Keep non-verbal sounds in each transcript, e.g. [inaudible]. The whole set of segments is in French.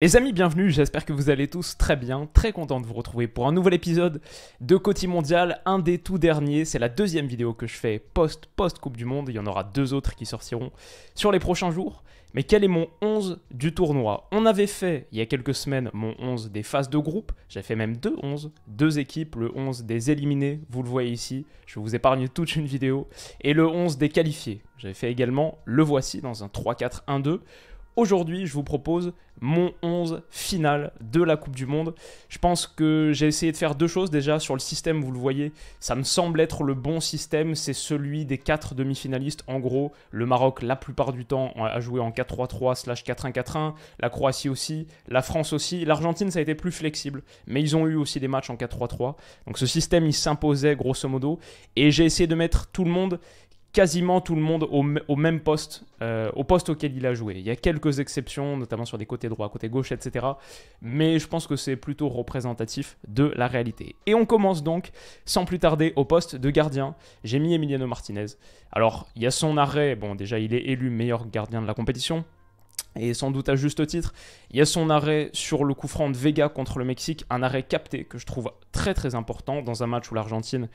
Les amis, bienvenue, j'espère que vous allez tous très bien, très content de vous retrouver pour un nouvel épisode de Côté Mondial, un des tout derniers, c'est la deuxième vidéo que je fais post-post-Coupe du Monde, il y en aura deux autres qui sortiront sur les prochains jours, mais quel est mon 11 du tournoi On avait fait, il y a quelques semaines, mon 11 des phases de groupe, j'ai fait même deux 11, deux équipes, le 11 des éliminés, vous le voyez ici, je vous épargne toute une vidéo, et le 11 des qualifiés, j'avais fait également le voici dans un 3-4-1-2, Aujourd'hui, je vous propose mon 11 final de la Coupe du Monde. Je pense que j'ai essayé de faire deux choses déjà sur le système, vous le voyez, ça me semble être le bon système, c'est celui des quatre demi-finalistes. En gros, le Maroc la plupart du temps a joué en 4-3-3 slash 4-1-4-1, la Croatie aussi, la France aussi, l'Argentine ça a été plus flexible, mais ils ont eu aussi des matchs en 4-3-3. Donc ce système il s'imposait grosso modo, et j'ai essayé de mettre tout le monde quasiment tout le monde au, même poste, euh, au poste auquel il a joué. Il y a quelques exceptions, notamment sur des côtés droits, côté gauche, etc. Mais je pense que c'est plutôt représentatif de la réalité. Et on commence donc, sans plus tarder, au poste de gardien. J'ai mis Emiliano Martinez. Alors, il y a son arrêt, bon déjà il est élu meilleur gardien de la compétition, et sans doute à juste titre. Il y a son arrêt sur le coup franc de Vega contre le Mexique, un arrêt capté que je trouve très très important dans un match où l'Argentine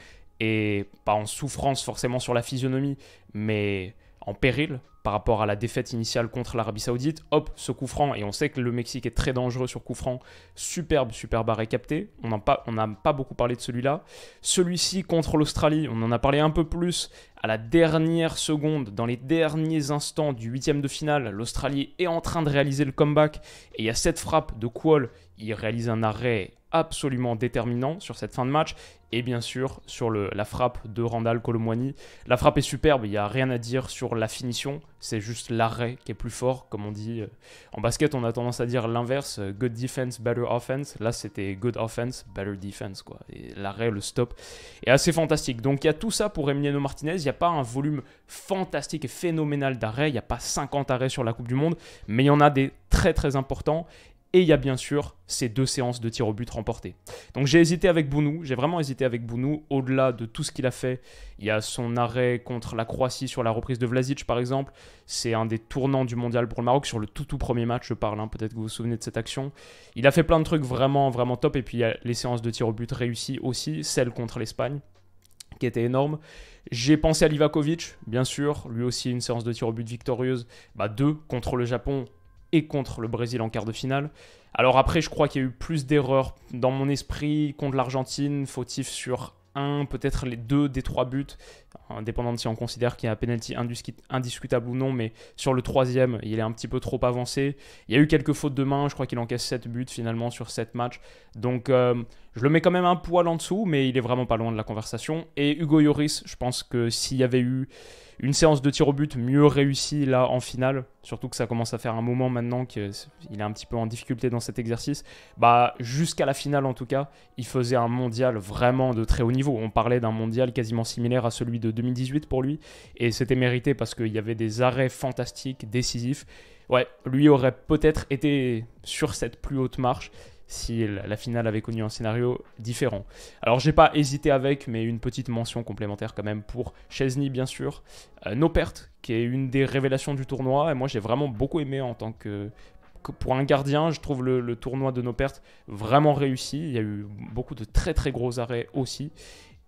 et pas en souffrance forcément sur la physionomie, mais en péril par rapport à la défaite initiale contre l'Arabie Saoudite. Hop, ce coup franc, et on sait que le Mexique est très dangereux sur coup franc. Superbe, superbe arrêt capté. On n'a pas, pas, beaucoup parlé de celui-là. Celui-ci contre l'Australie, on en a parlé un peu plus à la dernière seconde, dans les derniers instants du huitième de finale. L'Australie est en train de réaliser le comeback, et il y a cette frappe de Kool. Il réalise un arrêt absolument déterminant sur cette fin de match. Et bien sûr, sur la frappe de Randall Colomwani. La frappe est superbe, il n'y a rien à dire sur la finition. C'est juste l'arrêt qui est plus fort, comme on dit. Euh, en basket, on a tendance à dire l'inverse euh, good defense, better offense. Là, c'était good offense, better defense. quoi. l'arrêt, le stop est assez fantastique. Donc, il y a tout ça pour Emiliano Martinez. Il n'y a pas un volume fantastique et phénoménal d'arrêts. Il n'y a pas 50 arrêts sur la Coupe du Monde, mais il y en a des très très importants. Et il y a bien sûr ces deux séances de tir au but remportées. Donc j'ai hésité avec Bounou, j'ai vraiment hésité avec Bounou, au-delà de tout ce qu'il a fait. Il y a son arrêt contre la Croatie sur la reprise de Vlasic par exemple, c'est un des tournants du mondial pour le Maroc, sur le tout tout premier match je parle, hein, peut-être que vous vous souvenez de cette action. Il a fait plein de trucs vraiment vraiment top, et puis il y a les séances de tir au but réussies aussi, celle contre l'Espagne, qui était énorme. J'ai pensé à Livakovic, bien sûr, lui aussi une séance de tir au but victorieuse, bah deux contre le Japon, et contre le Brésil en quart de finale. Alors après, je crois qu'il y a eu plus d'erreurs dans mon esprit contre l'Argentine, fautif sur un, peut-être les deux des trois buts, indépendant hein, de si on considère qu'il y a un penalty indiscutable ou non, mais sur le troisième, il est un petit peu trop avancé. Il y a eu quelques fautes de main, je crois qu'il encaisse 7 buts finalement sur 7 matchs. Donc euh, je le mets quand même un poil en dessous, mais il est vraiment pas loin de la conversation. Et Hugo Yoris, je pense que s'il y avait eu une séance de tir au but mieux réussie là en finale, surtout que ça commence à faire un moment maintenant qu'il est un petit peu en difficulté dans cet exercice, bah jusqu'à la finale en tout cas, il faisait un mondial vraiment de très haut niveau. On parlait d'un mondial quasiment similaire à celui de 2018 pour lui, et c'était mérité parce qu'il y avait des arrêts fantastiques, décisifs. Ouais, lui aurait peut-être été sur cette plus haute marche si la finale avait connu un scénario différent. Alors j'ai pas hésité avec, mais une petite mention complémentaire quand même pour Chesney bien sûr. Euh, nos pertes qui est une des révélations du tournoi, et moi j'ai vraiment beaucoup aimé en tant que pour un gardien, je trouve le, le tournoi de nos pertes vraiment réussi. Il y a eu beaucoup de très très gros arrêts aussi.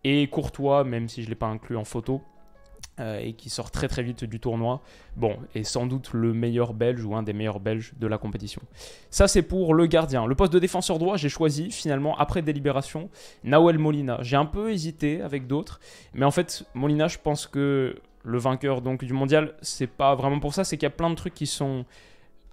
Et Courtois, même si je ne l'ai pas inclus en photo, euh, et qui sort très très vite du tournoi. Bon, et sans doute le meilleur belge ou un des meilleurs belges de la compétition. Ça c'est pour le gardien. Le poste de défenseur droit, j'ai choisi finalement après délibération Nawel Molina. J'ai un peu hésité avec d'autres, mais en fait Molina, je pense que le vainqueur donc du mondial, c'est pas vraiment pour ça, c'est qu'il y a plein de trucs qui sont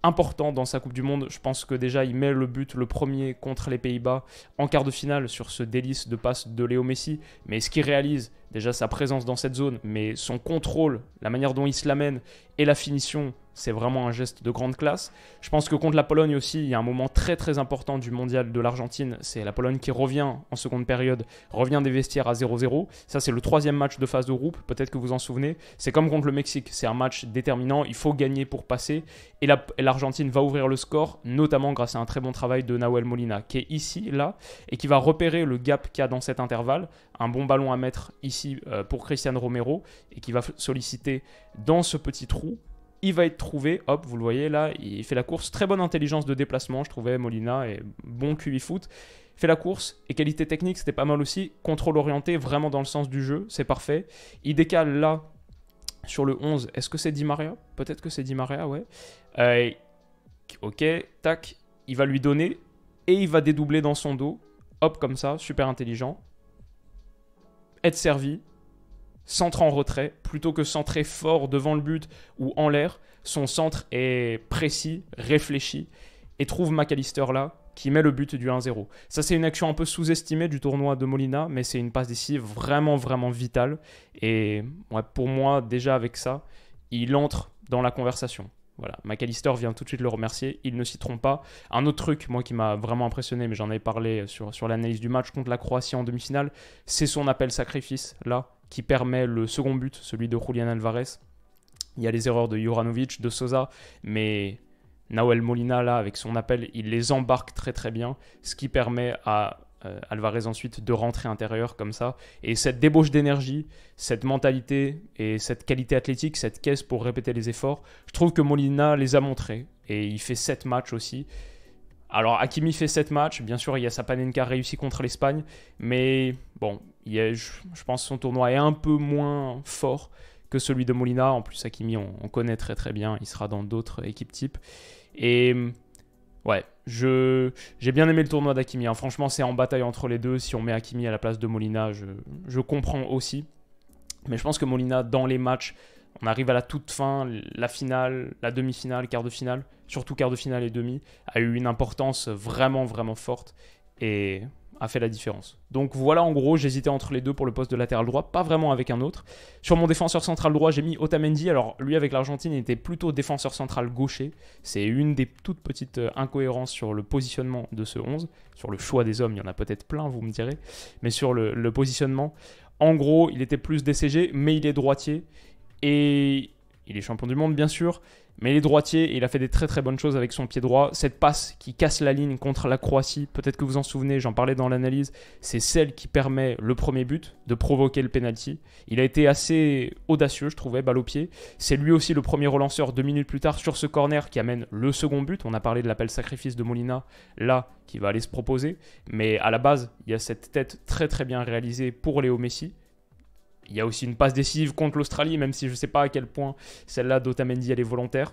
important dans sa Coupe du Monde. Je pense que déjà, il met le but, le premier contre les Pays-Bas, en quart de finale sur ce délice de passe de Léo Messi. Mais ce qu'il réalise, déjà sa présence dans cette zone, mais son contrôle, la manière dont il se l'amène et la finition, c'est vraiment un geste de grande classe. Je pense que contre la Pologne aussi, il y a un moment très très important du mondial de l'Argentine. C'est la Pologne qui revient en seconde période, revient des vestiaires à 0-0. Ça, c'est le troisième match de phase de groupe, peut-être que vous en souvenez. C'est comme contre le Mexique, c'est un match déterminant, il faut gagner pour passer. Et l'Argentine va ouvrir le score, notamment grâce à un très bon travail de Nahuel Molina, qui est ici, là, et qui va repérer le gap qu'il y a dans cet intervalle. Un bon ballon à mettre ici euh, pour Cristiano Romero, et qui va solliciter dans ce petit trou il va être trouvé. Hop, vous le voyez là, il fait la course. Très bonne intelligence de déplacement, je trouvais Molina et bon QI foot. fait la course et qualité technique, c'était pas mal aussi. Contrôle orienté, vraiment dans le sens du jeu, c'est parfait. Il décale là sur le 11. Est-ce que c'est Di Maria Peut-être que c'est Di Maria, ouais. Euh, ok, tac, il va lui donner et il va dédoubler dans son dos. Hop, comme ça, super intelligent. Être servi, centre en retrait, plutôt que centrer fort devant le but ou en l'air. Son centre est précis, réfléchi, et trouve McAllister là, qui met le but du 1-0. Ça, c'est une action un peu sous-estimée du tournoi de Molina, mais c'est une passe d'ici vraiment, vraiment vitale. Et pour moi, déjà avec ça, il entre dans la conversation. Voilà, McAllister vient tout de suite le remercier, il ne s'y trompe pas. Un autre truc, moi, qui m'a vraiment impressionné, mais j'en avais parlé sur, sur l'analyse du match contre la Croatie en demi-finale, c'est son appel sacrifice, là, qui permet le second but, celui de Julian Alvarez. Il y a les erreurs de Juranovic, de Sosa, mais Nahuel Molina, là, avec son appel, il les embarque très très bien, ce qui permet à euh, Alvarez ensuite de rentrer intérieur comme ça. Et cette débauche d'énergie, cette mentalité et cette qualité athlétique, cette caisse pour répéter les efforts, je trouve que Molina les a montrés. Et il fait sept matchs aussi. Alors Hakimi fait sept matchs, bien sûr il y a sa Panenka réussie contre l'Espagne, mais bon, je, pense son tournoi est un peu moins fort que celui de Molina. En plus Hakimi on, on connaît très très bien, il sera dans d'autres équipes types. Et Ouais, je j'ai bien aimé le tournoi d'Akimi. Hein. Franchement, c'est en bataille entre les deux. Si on met Akimi à la place de Molina, je, je comprends aussi. Mais je pense que Molina, dans les matchs, on arrive à la toute fin, la finale, la demi-finale, quart de finale, surtout quart de finale et demi, a eu une importance vraiment, vraiment forte. Et a fait la différence. Donc voilà, en gros, j'hésitais entre les deux pour le poste de latéral droit, pas vraiment avec un autre. Sur mon défenseur central droit, j'ai mis Otamendi. Alors lui, avec l'Argentine, était plutôt défenseur central gaucher. C'est une des toutes petites euh, incohérences sur le positionnement de ce 11. Sur le choix des hommes, il y en a peut-être plein, vous me direz. Mais sur le, le positionnement, en gros, il était plus DCG, mais il est droitier. Et il est champion du monde, bien sûr. Mais les est droitier il a fait des très très bonnes choses avec son pied droit. Cette passe qui casse la ligne contre la Croatie, peut-être que vous en souvenez, j'en parlais dans l'analyse, c'est celle qui permet le premier but de provoquer le penalty. Il a été assez audacieux, je trouvais, balle au pied. C'est lui aussi le premier relanceur deux minutes plus tard sur ce corner qui amène le second but. On a parlé de l'appel sacrifice de Molina, là, qui va aller se proposer. Mais à la base, il y a cette tête très très bien réalisée pour Léo Messi. Il y a aussi une passe décisive contre l'Australie, même si je ne sais pas à quel point celle-là d'Otamendi, elle est volontaire.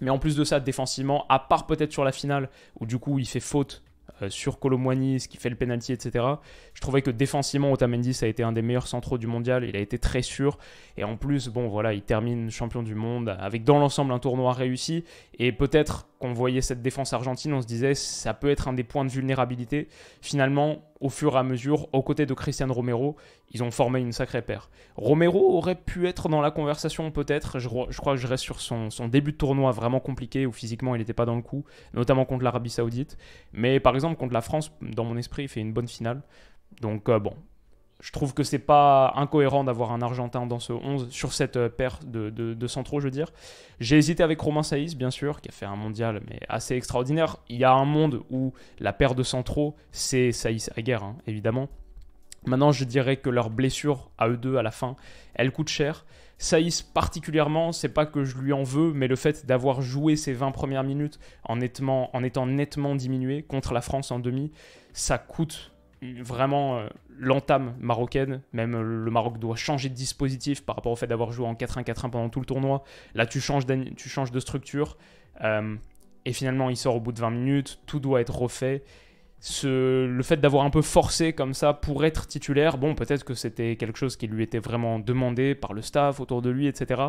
Mais en plus de ça, défensivement, à part peut-être sur la finale, où du coup il fait faute euh, sur Colomwani, ce qui fait le penalty, etc. Je trouvais que défensivement, Otamendi, ça a été un des meilleurs centraux du mondial. Il a été très sûr. Et en plus, bon, voilà, il termine champion du monde avec dans l'ensemble un tournoi réussi. Et peut-être voyait cette défense argentine, on se disait ça peut être un des points de vulnérabilité. Finalement, au fur et à mesure, aux côtés de Cristiano Romero, ils ont formé une sacrée paire. Romero aurait pu être dans la conversation peut-être, je, crois que je reste sur son, début de tournoi vraiment compliqué où physiquement il n'était pas dans le coup, notamment contre l'Arabie Saoudite. Mais par exemple contre la France, dans mon esprit, il fait une bonne finale. Donc euh, bon, je trouve que c'est pas incohérent d'avoir un Argentin dans ce 11 sur cette euh, paire de, de, centraux, je veux dire. J'ai hésité avec Romain Saïs, bien sûr, qui a fait un mondial mais assez extraordinaire. Il y a un monde où la paire de centraux, c'est Saïs à guerre, hein, évidemment. Maintenant, je dirais que leur blessure à eux deux à la fin, elle coûte cher. Saïs particulièrement, c'est pas que je lui en veux, mais le fait d'avoir joué ses 20 premières minutes en étant nettement diminué contre la France en demi, ça coûte vraiment euh, l'entame marocaine. Même euh, le Maroc doit changer de dispositif par rapport au fait d'avoir joué en 4-1-4-1 pendant tout le tournoi. Là, tu changes, tu changes de structure. Euh, et finalement, il sort au bout de 20 minutes. Tout doit être refait le fait d'avoir un peu forcé comme ça pour être titulaire, bon, peut-être que c'était quelque chose qui lui était vraiment demandé par le staff autour de lui, etc.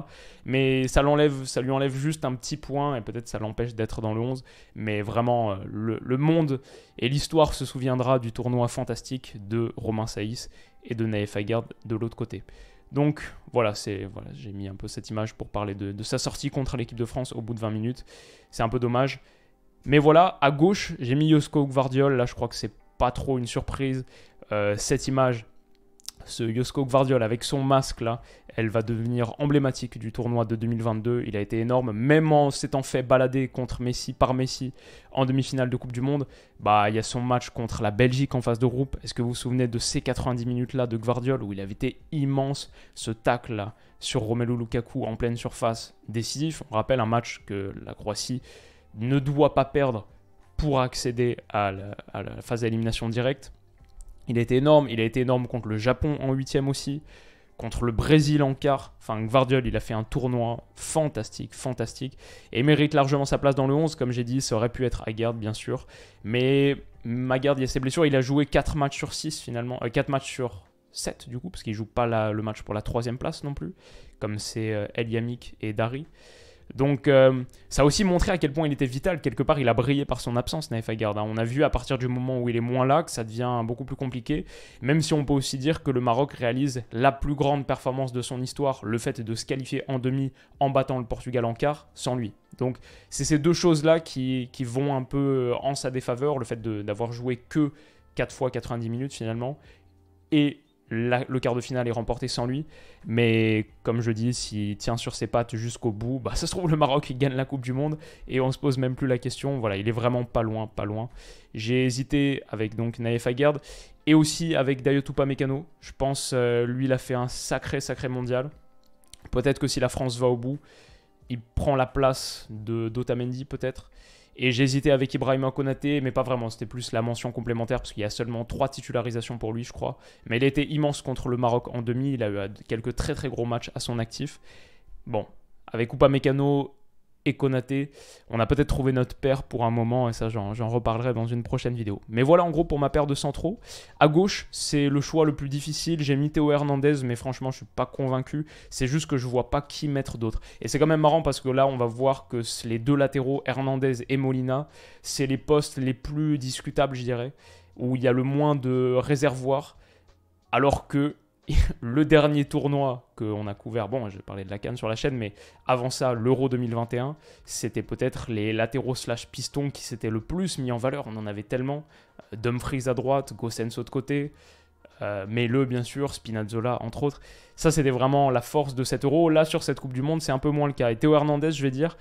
Mais ça l'enlève, ça lui enlève juste un petit point et peut-être ça l'empêche d'être dans le 11. Mais vraiment, euh, le, monde et l'histoire se souviendra du tournoi fantastique de Romain Saïs et de Naïf Agard de l'autre côté. Donc voilà, c'est voilà, j'ai mis un peu cette image pour parler de, de sa sortie contre l'équipe de France au bout de 20 minutes. C'est un peu dommage. Mais voilà, à gauche, j'ai mis Yosko Gvardiol. Là, je crois que c'est pas trop une surprise. Euh, cette image, ce Yosko Gvardiol avec son masque là, elle va devenir emblématique du tournoi de 2022. Il a été énorme, même en s'étant fait balader contre Messi par Messi en demi-finale de Coupe du Monde. Bah, il y a son match contre la Belgique en phase de groupe. Est-ce que vous vous souvenez de ces 90 minutes là de Gvardiol où il avait été immense ce tacle là sur Romelu Lukaku en pleine surface décisif On rappelle un match que la Croatie ne doit pas perdre pour accéder à la, phase d'élimination directe. Il a été énorme, il a été énorme contre le Japon en huitième aussi, contre le Brésil en quart. Enfin, Gvardiol, il a fait un tournoi fantastique, fantastique, et mérite largement sa place dans le 11. Comme j'ai dit, ça aurait pu être à garde bien sûr, mais Magard, il a ses blessures. Il a joué 4 matchs sur 6 finalement, 4 euh, matchs sur 7 du coup, parce qu'il joue pas le match pour la troisième place non plus, comme c'est euh, El Yamik et Dari. Donc euh, ça a aussi montré à quel point il était vital. Quelque part, il a brillé par son absence, Naïf Agard. Hein. On a vu à partir du moment où il est moins là que ça devient beaucoup plus compliqué. Même si on peut aussi dire que le Maroc réalise la plus grande performance de son histoire, le fait de se qualifier en demi en battant le Portugal en quart, sans lui. Donc c'est ces deux choses-là qui, qui, vont un peu euh, en sa défaveur, le fait d'avoir joué que 4 fois 90 minutes finalement, et le quart de finale est remporté sans lui. Mais comme je dis, s'il tient sur ses pattes jusqu'au bout, bah, [laughs] ça se trouve le Maroc gagne la Coupe du Monde et on se pose même plus la question. Voilà, il est vraiment pas loin, pas loin. J'ai hésité avec donc Naïf Aguerd et aussi avec Dayotupa Mécano. Je pense euh, lui il a fait un sacré sacré mondial. Peut-être que si la France va au bout, il prend la place de d'Otamendi peut-être. Et j'hésitais avec Ibrahim Konaté, mais pas vraiment. C'était plus la mention complémentaire parce qu'il y a seulement trois titularisations pour lui, je crois. Mais il était immense contre le Maroc en demi. Il a eu quelques très très gros matchs à son actif. Bon, avec Upamecano et On a peut-être trouvé notre paire pour un moment, et ça j'en, reparlerai dans une prochaine vidéo. Mais voilà en gros pour ma paire de centraux. À gauche, c'est le choix le plus difficile. J'ai mis Théo Hernandez, mais franchement je suis pas convaincu. C'est juste que je vois pas qui mettre d'autre. Et c'est quand même marrant parce que là on va voir que les deux latéraux, Hernandez et Molina, c'est les postes les plus discutables je dirais, où il y a le moins de réservoirs, alors que [laughs] le dernier tournoi qu'on a couvert, bon, vais parlais de la canne sur la chaîne, mais avant ça, l'Euro 2021, c'était peut-être les latéraux slash pistons qui s'étaient le plus mis en valeur. On en avait tellement. Euh, Dumfries à droite, Gossenso de côté, euh, mais le bien sûr, Spinazzola entre autres. Ça, c'était vraiment la force de cet Euro. Là, sur cette Coupe du Monde, c'est un peu moins le cas. Et Théo Hernandez, je vais dire,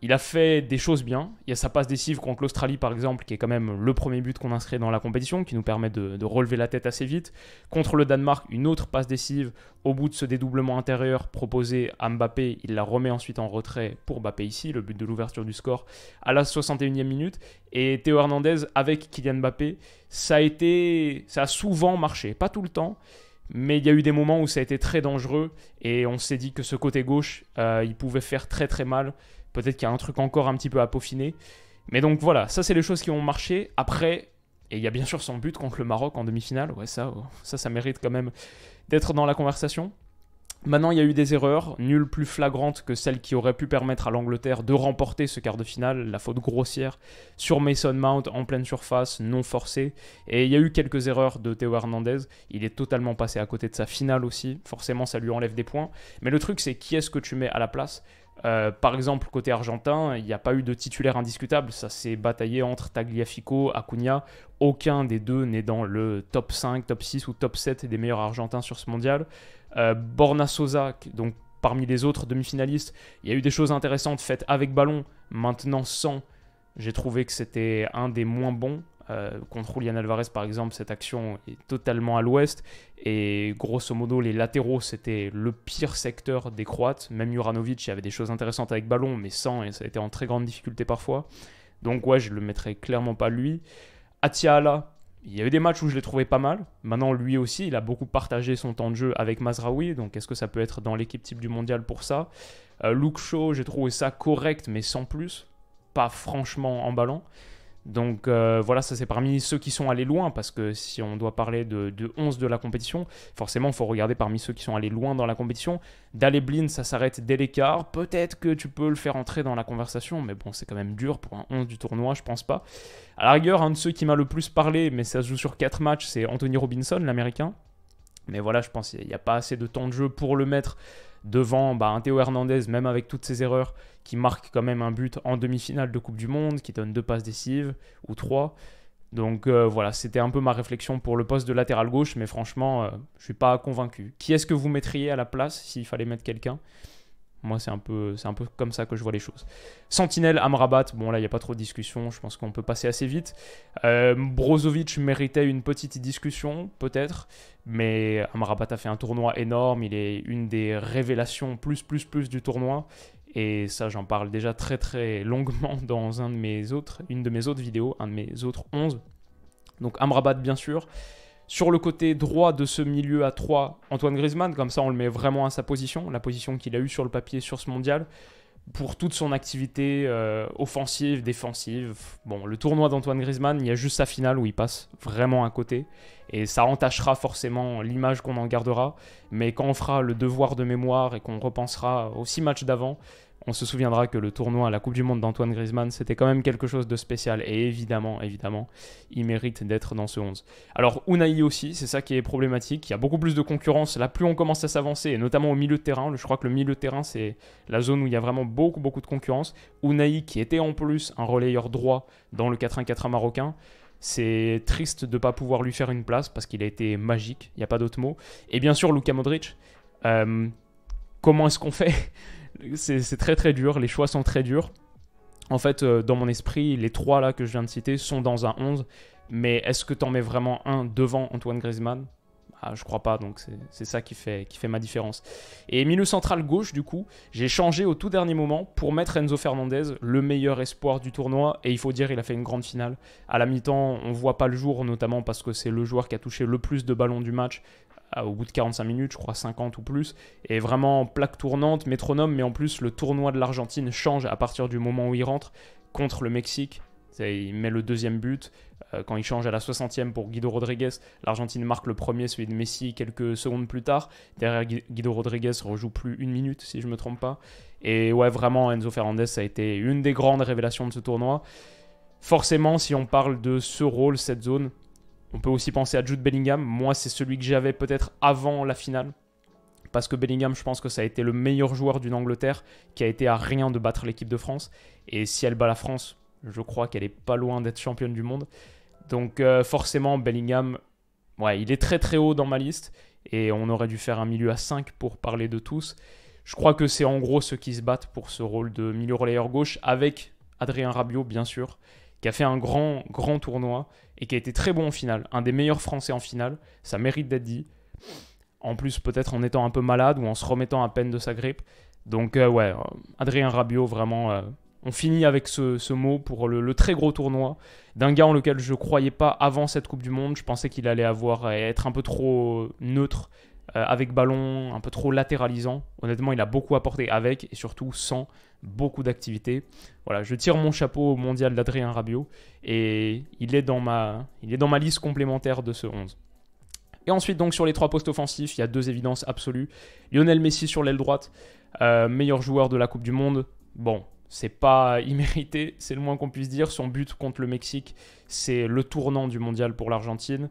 il a fait des choses bien. Il y a sa passe décisive contre l'Australie, par exemple, qui est quand même le premier but qu'on inscrit dans la compétition, qui nous permet de, relever la tête assez vite. Contre le Danemark, une autre passe décisive au bout de ce dédoublement intérieur proposé à Mbappé. Il la remet ensuite en retrait pour Mbappé ici, le but de l'ouverture du score à la 61e minute. Et Théo Hernandez avec Kylian Mbappé, ça a été, ça a souvent marché, pas tout le temps. Mais il y a eu des moments où ça a été très dangereux et on s'est dit que ce côté gauche, euh, il pouvait faire très très mal Peut-être qu'il y a un truc encore un petit peu à peaufiner. Mais donc voilà, ça c'est les choses qui ont marché. Après, et il y a bien sûr son but contre le Maroc en demi-finale. Ouais, ça, oh, ça, ça mérite quand même d'être dans la conversation. Maintenant, il y a eu des erreurs, nulle plus flagrante que celle qui aurait pu permettre à l'Angleterre de remporter ce quart de finale, la faute grossière sur Mason Mount en pleine surface, non forcée. Et il y a eu quelques erreurs de Théo Hernandez, il est totalement passé à côté de sa finale aussi, forcément ça lui enlève des points. Mais le truc c'est qui est-ce que tu mets à la place euh, par exemple, côté argentin, il n'y a pas eu de titulaire indiscutable. Ça s'est bataillé entre Tagliafico, Acuna. Aucun des deux n'est dans le top 5, top 6 ou top 7 des meilleurs argentins sur ce mondial. Euh, Borna Sosa, donc parmi les autres demi-finalistes, il y a eu des choses intéressantes faites avec ballon, maintenant sans. J'ai trouvé que c'était un des moins bons. Euh, contre Julian Alvarez, par exemple, cette action est totalement à l'ouest. Et grosso modo, les latéraux, c'était le pire secteur des Croates. Même Juranovic avait des choses intéressantes avec ballon, mais sans, et ça a été en très grande difficulté parfois. Donc, ouais, je le mettrais clairement pas lui. Atiala, il y a des matchs où je l'ai trouvé pas mal. Maintenant, lui aussi, il a beaucoup partagé son temps de jeu avec Mazraoui. Donc, est-ce que ça peut être dans l'équipe type du mondial pour ça euh, j'ai trouvé ça correct, mais sans plus. Pas franchement en ballon. Donc euh, voilà, ça c'est parmi ceux qui sont allés loin, parce que si on doit parler de, 11 de la compétition, forcément il faut regarder parmi ceux qui sont allés loin dans la compétition. D'aller blind, ça s'arrête dès l'écart. Peut-être que tu peux le faire entrer dans la conversation, mais bon, c'est quand même dur pour un 11 du tournoi, je pense pas. À la rigueur, un de ceux qui m'a le plus parlé, mais ça se joue sur 4 matchs, c'est Anthony Robinson, l'américain. Mais voilà, je pense qu'il n'y a pas assez de temps de jeu pour le mettre devant bah, un Théo Hernandez, même avec toutes ses erreurs, qui marque quand même un but en demi-finale de Coupe du Monde, qui donne deux passes décisives ou trois. Donc euh, voilà, c'était un peu ma réflexion pour le poste de latéral gauche, mais franchement, je euh, je suis pas convaincu. Qui est-ce que vous mettriez à la place s'il fallait mettre quelqu'un Moi, c'est un, peu, c'est un peu comme ça que je vois les choses. Sentinelle, Amrabat, bon là, il n'y a pas trop de discussion, je pense qu'on peut passer assez vite. Euh, Brozovic méritait une petite discussion, peut-être, mais Amrabat a fait un tournoi énorme, il est une des révélations plus, plus, plus du tournoi. Et ça, j'en parle déjà très très longuement [laughs] dans un de mes autres, une de mes autres vidéos, un de mes autres 11. Donc Amrabat, bien sûr. Sur le côté droit de ce milieu à 3, Antoine Griezmann, comme ça on le met vraiment à sa position, la position qu'il a eue sur le papier sur ce mondial pour toute son activité euh, offensive, défensive. Bon, le tournoi d'Antoine Griezmann, il y a juste sa finale où il passe vraiment à côté. Et ça entachera forcément l'image qu'on en gardera. Mais quand on fera le devoir de mémoire et qu'on repensera aux six matchs d'avant, on se souviendra que le tournoi à la Coupe du Monde d'Antoine Griezmann, c'était quand même quelque chose de spécial. Et évidemment, évidemment, il mérite d'être dans ce 11. Alors, Unai aussi, c'est ça qui est problématique. Il y a beaucoup plus de concurrence. Là, plus on commence à s'avancer, et notamment au milieu de terrain. Je crois que le milieu de terrain, c'est la zone où il y a vraiment beaucoup, beaucoup de concurrence. Unai, qui était en plus un relayeur droit dans le 4-1-4-1 marocain. C'est triste de ne pas pouvoir lui faire une place parce qu'il a été magique, il n'y a pas d'autre mot. Et bien sûr, Luka Modric. Euh, comment est-ce qu'on fait c'est très très dur, les choix sont très durs. En fait, euh, dans mon esprit, les trois là que je viens de citer sont dans un 11, mais est-ce que t'en mets vraiment un devant Antoine Griezmann ah, je crois pas, donc c'est ça qui fait, qui fait ma différence. Et milieu central gauche, du coup, j'ai changé au tout dernier moment pour mettre Enzo Fernandez, le meilleur espoir du tournoi, et il faut dire, il a fait une grande finale. À la mi-temps, on voit pas le jour, notamment parce que c'est le joueur qui a touché le plus de ballons du match, au bout de 45 minutes, je crois 50 ou plus, et vraiment plaque tournante, métronome, mais en plus le tournoi de l'Argentine change à partir du moment où il rentre contre le Mexique. Il met le deuxième but euh, quand il change à la 60e pour Guido Rodriguez. L'Argentine marque le premier, celui de Messi, quelques secondes plus tard. Derrière Guido Rodriguez rejoue plus une minute, si je ne me trompe pas. Et ouais, vraiment, Enzo Fernandez, a été une des grandes révélations de ce tournoi. Forcément, si on parle de ce rôle, cette zone, on peut aussi penser à Jude Bellingham. Moi, c'est celui que j'avais peut-être avant la finale. Parce que Bellingham, je pense que ça a été le meilleur joueur d'une Angleterre qui a été à rien de battre l'équipe de France. Et si elle bat la France, je crois qu'elle est pas loin d'être championne du monde. Donc euh, forcément, Bellingham, ouais, il est très très haut dans ma liste. Et on aurait dû faire un milieu à 5 pour parler de tous. Je crois que c'est en gros ceux qui se battent pour ce rôle de milieu relayeur gauche, avec Adrien Rabiot, bien sûr, qui a fait un grand, grand tournoi et qui a été très bon en finale, un des meilleurs Français en finale, ça mérite d'être dit. En plus, peut-être en étant un peu malade ou en se remettant à peine de sa grippe. Donc euh, ouais, euh, Adrien Rabiot, vraiment, euh, on finit avec ce, mot pour le, très gros tournoi d'un gars en lequel je ne croyais pas avant cette Coupe du Monde. Je pensais qu'il allait avoir être un peu trop neutre euh, avec ballon, un peu trop latéralisant. Honnêtement, il a beaucoup apporté avec et surtout sans beaucoup d'activité. Voilà, je tire mon chapeau au mondial d'Adrien Rabiot et il est, dans ma, il est dans ma liste complémentaire de ce 11. Et ensuite, donc sur les trois postes offensifs, il y a deux évidences absolues. Lionel Messi sur l'aile droite, euh, meilleur joueur de la Coupe du Monde. Bon, c'est pas [laughs] immérité, c'est le moins qu'on puisse dire. Son but contre le Mexique, c'est le tournant du mondial pour l'Argentine.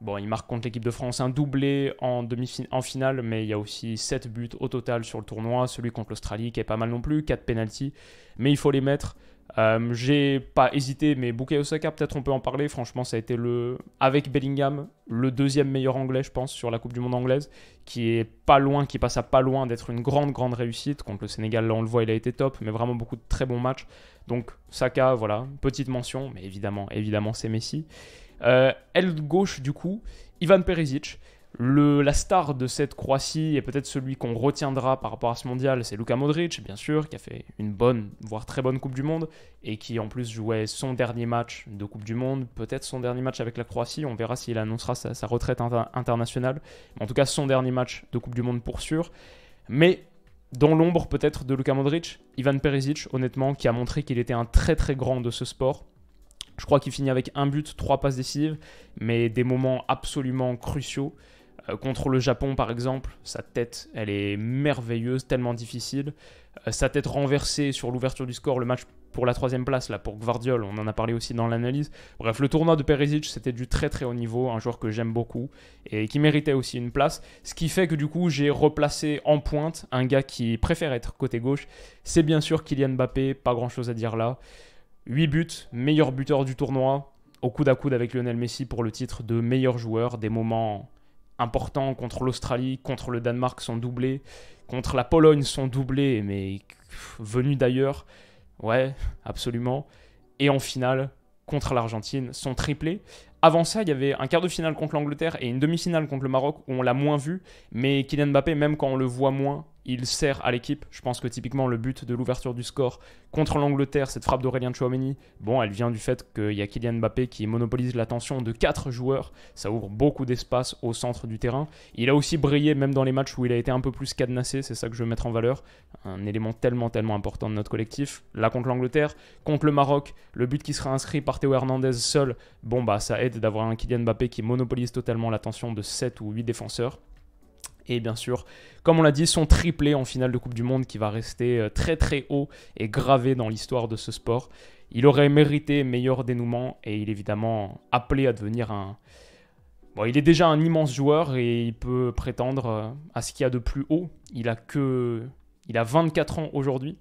Bon, il marque contre l'équipe de France un doublé en, demi finale, mais il y a aussi 7 buts au total sur le tournoi. Celui contre l'Australie qui est pas mal non plus, 4 penalties, mais il faut les mettre. Euh, j'ai pas hésité, mais Bukayo Saka, peut-être on peut en parler. Franchement, ça a été le, avec Bellingham, le deuxième meilleur anglais, je pense, sur la Coupe du Monde anglaise, qui est pas loin, qui passe à pas loin d'être une grande, grande réussite. Contre le Sénégal, là on le voit, il a été top, mais vraiment beaucoup de très bons matchs. Donc Saka, voilà, petite mention, mais évidemment, évidemment, c'est Messi. Euh, aile gauche, du coup, Ivan Perisic. Le, la star de cette Croatie et peut-être celui qu'on retiendra par rapport à ce mondial, c'est Luka Modric, bien sûr, qui a fait une bonne, voire très bonne Coupe du Monde et qui en plus jouait son dernier match de Coupe du Monde, peut-être son dernier match avec la Croatie. On verra s'il annoncera sa, retraite internationale. en tout cas, son dernier match de Coupe du Monde pour sûr. Mais dans l'ombre peut-être de Luka Modric, Ivan Perisic, honnêtement, qui a montré qu'il était un très très grand de ce sport je crois qu'il finit avec un but, trois passes décisives, mais des moments absolument cruciaux. Euh, contre le Japon, par exemple, sa tête, elle est merveilleuse, tellement difficile. Euh, sa tête renversée sur l'ouverture du score, le match pour la troisième place, là, pour Guardiol, on en a parlé aussi dans l'analyse. Bref, le tournoi de Perisic, c'était du très très haut niveau, un joueur que j'aime beaucoup et qui méritait aussi une place. Ce qui fait que du coup, j'ai replacé en pointe un gars qui préfère être côté gauche. C'est bien sûr Kylian Mbappé, pas grand chose à dire là. 8 buts, meilleur buteur du tournoi, au coude à coude avec Lionel Messi pour le titre de meilleur joueur, des moments importants contre l'Australie, contre le Danemark sont doublés, contre la Pologne sont doublés, mais venus d'ailleurs, ouais, absolument, et en finale contre l'Argentine sont triplés. Avant ça, il y avait un quart de finale contre l'Angleterre et une demi-finale contre le Maroc où on l'a moins vu, mais Kylian Mbappé, même quand on le voit moins, il sert à l'équipe. Je pense que typiquement le but de l'ouverture du score contre l'Angleterre, cette frappe d'Aurélien Chouameni, bon, elle vient du fait qu'il y a Kylian Mbappé qui monopolise l'attention de quatre joueurs. Ça ouvre beaucoup d'espace au centre du terrain. Il a aussi brillé même dans les matchs où il a été un peu plus cadenassé, c'est ça que je veux mettre en valeur. Un élément tellement, tellement important de notre collectif. Là contre l'Angleterre, contre le Maroc, le but qui sera inscrit par Théo Hernandez seul, bon, bah ça aide d'avoir un Kylian Mbappé qui monopolise totalement l'attention de 7 ou 8 défenseurs et bien sûr, comme on l'a dit, son triplé en finale de Coupe du Monde qui va rester euh, très très haut et gravé dans l'histoire de ce sport. Il aurait mérité meilleur dénouement et il est évidemment appelé à devenir un... Bon, il est déjà un immense joueur et il peut prétendre euh, à ce qu'il y a de plus haut. Il a que... Il a 24 ans aujourd'hui.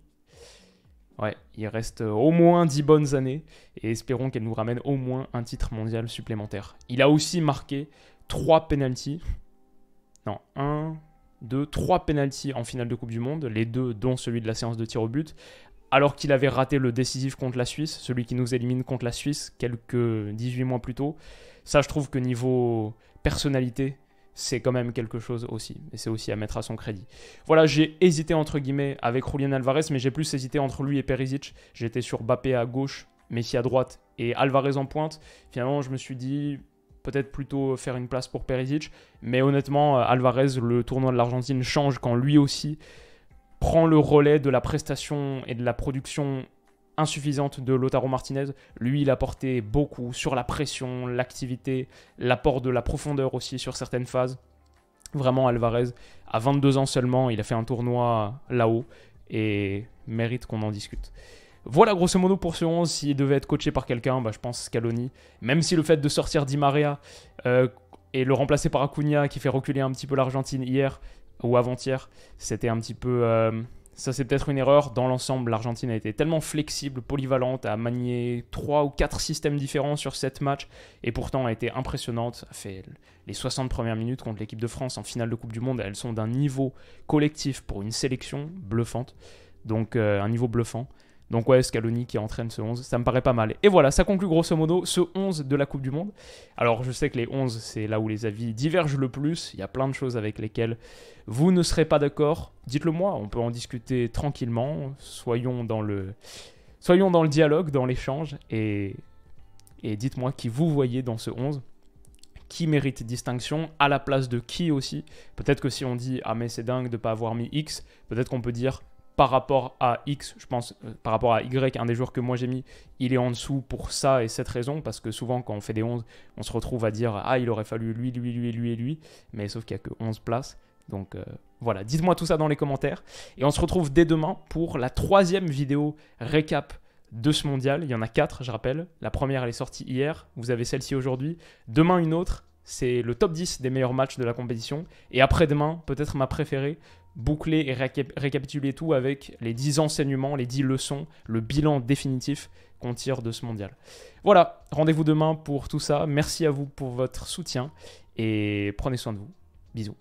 Ouais, il reste euh, au moins 10 bonnes années et espérons qu'elle nous ramène au moins un titre mondial supplémentaire. Il a aussi marqué 3 penalties 1, 2, 3 pénalties en finale de Coupe du Monde, les deux dont celui de la séance de tir au but, alors qu'il avait raté le décisif contre la Suisse, celui qui nous élimine contre la Suisse quelques 18 mois plus tôt. Ça, je trouve que niveau personnalité, c'est quand même quelque chose aussi. Et c'est aussi à mettre à son crédit. Voilà, j'ai hésité entre guillemets avec Julien Alvarez, mais j'ai plus hésité entre lui et Perisic. J'étais sur Bappé à gauche, Messi à droite et Alvarez en pointe. Finalement, je me suis dit, peut-être plutôt faire une place pour Perisic. Mais honnêtement, euh, Alvarez, le tournoi de l'Argentine change quand lui aussi prend le relais de la prestation et de la production insuffisante de Lotaro Martinez. Lui, il a porté beaucoup sur la pression, l'activité, l'apport de la profondeur aussi sur certaines phases. Vraiment, Alvarez, à 22 ans seulement, il a fait un tournoi là-haut et mérite qu'on en discute. Voilà, grosso modo, pour ce 11, s'il devait être coaché par quelqu'un, bah, je pense Scaloni. Même si le fait de sortir Di Maria euh, et le remplacer par Acuna, qui fait reculer un petit peu l'Argentine hier ou avant-hier, c'était un petit peu... Euh, ça, c'est peut-être une erreur. Dans l'ensemble, l'Argentine a été tellement flexible, polyvalente, a manié 3 ou 4 systèmes différents sur 7 matchs, et pourtant a été impressionnante. A fait les 60 premières minutes contre l'équipe de France en finale de Coupe du Monde. Elles sont d'un niveau collectif pour une sélection bluffante. Donc, euh, un niveau bluffant. Donc ouais, Scaloni qui entraîne ce 11, ça me paraît pas mal. Et voilà, ça conclut grosso modo ce 11 de la Coupe du Monde. Alors je sais que les 11, c'est là où les avis divergent le plus, il y a plein de choses avec lesquelles vous ne serez pas d'accord. Dites-le moi, on peut en discuter tranquillement, soyons dans le, soyons dans le dialogue, dans l'échange, et, et dites-moi qui vous voyez dans ce 11 qui mérite distinction, à la place de qui aussi. Peut-être que si on dit Ah mais c'est dingue de ne pas avoir mis X, peut-être qu'on peut dire par rapport à X, je pense, euh, par rapport à Y, un des joueurs que moi j'ai mis, il est en dessous pour ça et cette raison, parce que souvent quand on fait des 11, on se retrouve à dire Ah, il aurait fallu lui, lui, lui, lui et lui, mais sauf qu'il n'y a que 11 places. Donc euh, voilà, dites-moi tout ça dans les commentaires. Et on se retrouve dès demain pour la troisième vidéo récap de ce mondial. Il y en a quatre, je rappelle. La première, elle est sortie hier. Vous avez celle-ci aujourd'hui. Demain, une autre. C'est le top 10 des meilleurs matchs de la compétition. Et après-demain, peut-être ma préférée, boucler et récapituler tout avec les 10 enseignements, les 10 leçons, le bilan définitif qu'on tire de ce mondial. Voilà, rendez-vous demain pour tout ça. Merci à vous pour votre soutien et prenez soin de vous. Bisous.